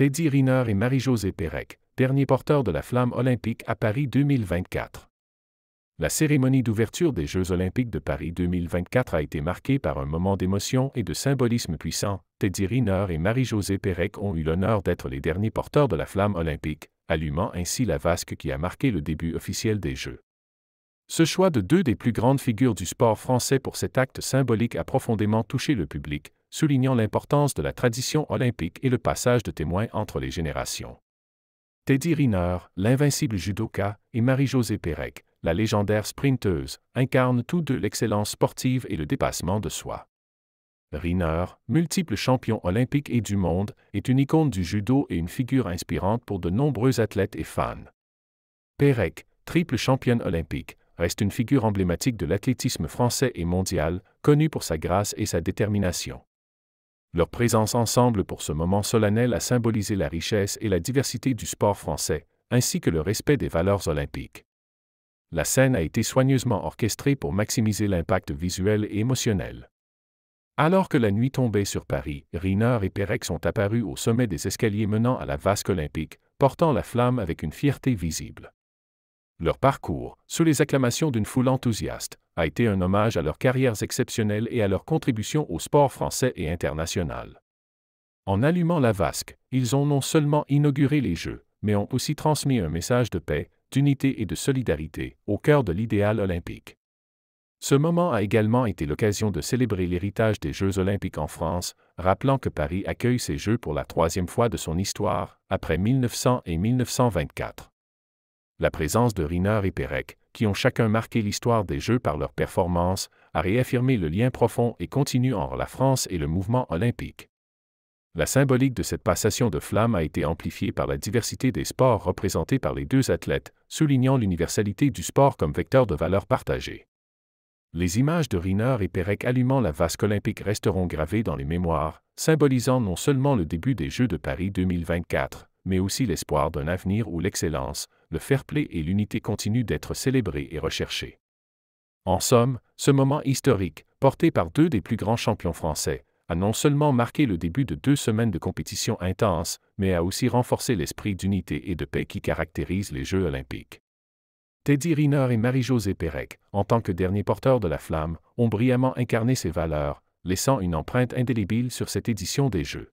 Teddy Riner et Marie-Josée Pérec, derniers porteurs de la flamme olympique à Paris 2024. La cérémonie d'ouverture des Jeux olympiques de Paris 2024 a été marquée par un moment d'émotion et de symbolisme puissant. Teddy Riner et Marie-Josée Pérec ont eu l'honneur d'être les derniers porteurs de la flamme olympique, allumant ainsi la vasque qui a marqué le début officiel des Jeux. Ce choix de deux des plus grandes figures du sport français pour cet acte symbolique a profondément touché le public, soulignant l'importance de la tradition olympique et le passage de témoins entre les générations. Teddy Riner, l'invincible judoka, et Marie-Josée Pérec, la légendaire sprinteuse, incarnent tous deux l'excellence sportive et le dépassement de soi. Riner, multiple champion olympique et du monde, est une icône du judo et une figure inspirante pour de nombreux athlètes et fans. Pérec, triple championne olympique, reste une figure emblématique de l'athlétisme français et mondial, connue pour sa grâce et sa détermination. Leur présence ensemble pour ce moment solennel a symbolisé la richesse et la diversité du sport français, ainsi que le respect des valeurs olympiques. La scène a été soigneusement orchestrée pour maximiser l'impact visuel et émotionnel. Alors que la nuit tombait sur Paris, Riner et Pérec sont apparus au sommet des escaliers menant à la vasque olympique, portant la flamme avec une fierté visible. Leur parcours, sous les acclamations d'une foule enthousiaste, a été un hommage à leurs carrières exceptionnelles et à leur contribution au sport français et international. En allumant la vasque, ils ont non seulement inauguré les Jeux, mais ont aussi transmis un message de paix, d'unité et de solidarité, au cœur de l'idéal olympique. Ce moment a également été l'occasion de célébrer l'héritage des Jeux olympiques en France, rappelant que Paris accueille ces Jeux pour la troisième fois de son histoire, après 1900 et 1924 la présence de Riner et Perec, qui ont chacun marqué l'histoire des Jeux par leurs performance, a réaffirmé le lien profond et continu entre la France et le mouvement olympique. La symbolique de cette passation de flamme a été amplifiée par la diversité des sports représentés par les deux athlètes, soulignant l'universalité du sport comme vecteur de valeur partagée. Les images de Riner et Perec allumant la vasque olympique resteront gravées dans les mémoires, symbolisant non seulement le début des Jeux de Paris 2024, mais aussi l'espoir d'un avenir où l'excellence, le fair-play et l'unité continuent d'être célébrés et recherchés. En somme, ce moment historique, porté par deux des plus grands champions français, a non seulement marqué le début de deux semaines de compétition intense, mais a aussi renforcé l'esprit d'unité et de paix qui caractérise les Jeux olympiques. Teddy Riner et Marie-Josée Pérec, en tant que derniers porteurs de la flamme, ont brillamment incarné ces valeurs, laissant une empreinte indélébile sur cette édition des Jeux.